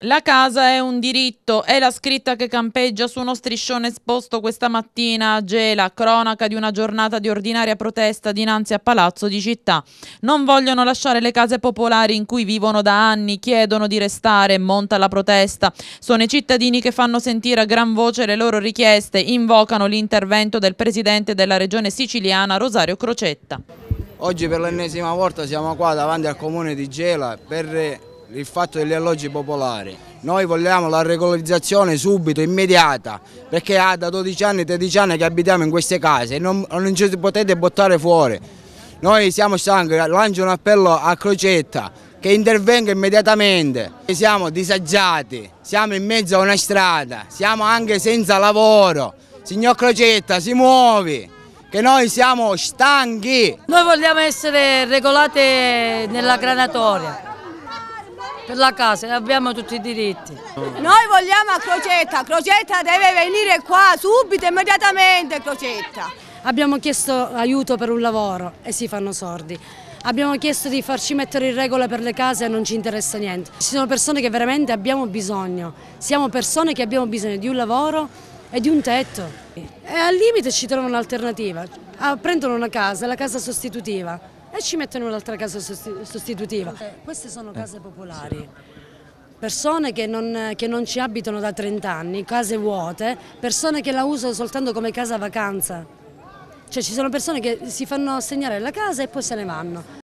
La casa è un diritto, è la scritta che campeggia su uno striscione esposto questa mattina a Gela, cronaca di una giornata di ordinaria protesta dinanzi a Palazzo di Città. Non vogliono lasciare le case popolari in cui vivono da anni, chiedono di restare, monta la protesta. Sono i cittadini che fanno sentire a gran voce le loro richieste, invocano l'intervento del presidente della regione siciliana Rosario Crocetta. Oggi per l'ennesima volta siamo qua davanti al comune di Gela per il fatto degli alloggi popolari. Noi vogliamo la regolarizzazione subito, immediata, perché ha da 12 anni, 13 anni che abitiamo in queste case e non, non ci potete buttare fuori. Noi siamo stanchi, lancio un appello a Crocetta che intervenga immediatamente. Siamo disagiati, siamo in mezzo a una strada, siamo anche senza lavoro. Signor Crocetta, si muovi! che noi siamo stanchi. Noi vogliamo essere regolate nella granatoria, per la casa e abbiamo tutti i diritti. Noi vogliamo a Crocetta, Crocetta deve venire qua subito, immediatamente Crocetta. Abbiamo chiesto aiuto per un lavoro e si fanno sordi. Abbiamo chiesto di farci mettere in regola per le case e non ci interessa niente. Ci sono persone che veramente abbiamo bisogno, siamo persone che abbiamo bisogno di un lavoro e di un tetto. E al limite ci trovano un'alternativa, ah, prendono una casa, la casa sostitutiva, e ci mettono un'altra casa sostitutiva. Queste sono eh. case popolari. Persone che non, che non ci abitano da 30 anni, case vuote, persone che la usano soltanto come casa vacanza. Cioè ci sono persone che si fanno assegnare la casa e poi se ne vanno.